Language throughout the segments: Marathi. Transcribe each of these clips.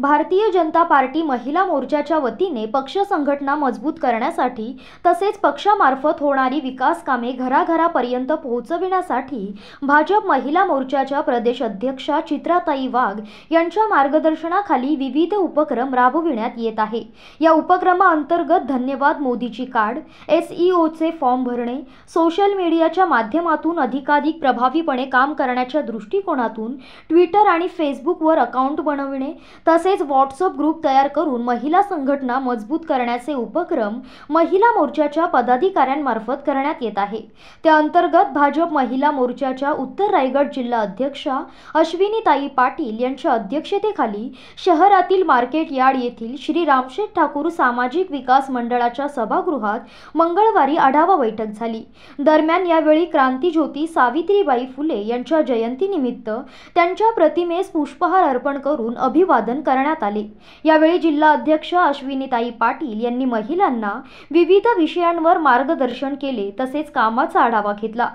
भारतीय जनता पार्टी महिला मोर्चाच्या वतीने पक्ष संघटना मजबूत करण्यासाठी तसेच पक्षामार्फत होणारी विकास कामे घराघरापर्यंत पोहोचविण्यासाठी भाजप महिला मोर्चाच्या प्रदेश अध्यक्षा चित्राताई वाघ यांच्या मार्गदर्शनाखाली विविध उपक्रम राबविण्यात येत आहे या उपक्रमाअंतर्गत धन्यवाद मोदीची कार्ड एसईओचे फॉर्म भरणे सोशल मीडियाच्या माध्यमातून अधिकाधिक प्रभावीपणे काम करण्याच्या दृष्टिकोनातून ट्विटर आणि फेसबुकवर अकाउंट बनविणे तसेच तसेच व्हॉट्सअप ग्रुप तयार करून महिला संघटना मजबूत करण्याचे उपक्रम महिला मोर्चाच्या पदाधिकाऱ्यांमार्फत करण्यात येत आहे त्याअंतर्गत भाजप महिला मोर्चाच्या उत्तर रायगड जिल्हा अध्यक्षा अश्विनीताई पाटील यांच्या अध्यक्षतेखाली शहरातील मार्केट यार्ड येथील श्री रामशेठ ठाकूर सामाजिक विकास मंडळाच्या सभागृहात मंगळवारी आढावा बैठक झाली दरम्यान यावेळी क्रांतीज्योती सावित्रीबाई फुले यांच्या जयंतीनिमित्त त्यांच्या प्रतिमेस पुष्पहार अर्पण करून अभिवादन कर करण्यात आले यावेळी जिल्हा अध्यक्ष अश्विनीताई पाटील यांनी महिलांना विविध विषयांवर मार्गदर्शन केले तसेच कामाचा आढावा घेतला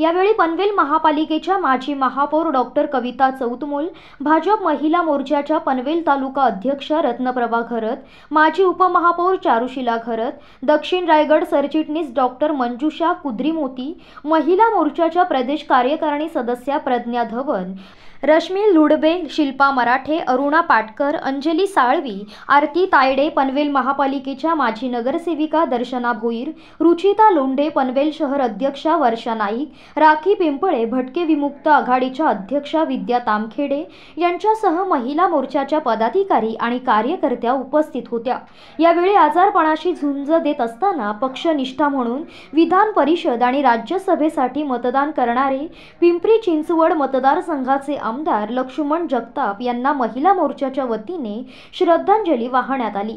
यावेळी पनवेल महापालिकेच्या माजी महापौर डॉक्टर कविता चौतमोल भाजप महिला मोर्चाच्या पनवेल तालुका अध्यक्ष रत्नप्रभा घरत माजी उपमहापौर चारुशिला घरत दक्षिण रायगड सरचिटणीस डॉक्टर मंजुषा कुद्रीमोती महिला मोर्चाच्या प्रदेश कार्यकारिणी सदस्या प्रज्ञा धवन रश्मी लुडबे शिल्पा मराठे अरुणा पाटकर अंजली साळवी आरती तायडे पनवेल महापालिकेच्या माजी नगरसेविका दर्शना भोईर रुचिता लोंढे पनवेल शहर अध्यक्षा वर्षा नाईक राखी पिंपळे भटके विमुक्त आघाडीच्या अध्यक्षा विद्या तामखेडे यांच्यासह महिला मोर्चाच्या पदाधिकारी आणि कार्यकर्त्या उपस्थित होत्या यावेळी आजारपणाशी झुंज देत असताना पक्षनिष्ठा म्हणून विधान परिषद आणि राज्यसभेसाठी मतदान करणारे पिंपरी चिंचवड मतदारसंघाचे आमदार लक्ष्मण जगताप यांना महिला मोर्चाच्या वतीने श्रद्धांजली वाहण्यात आली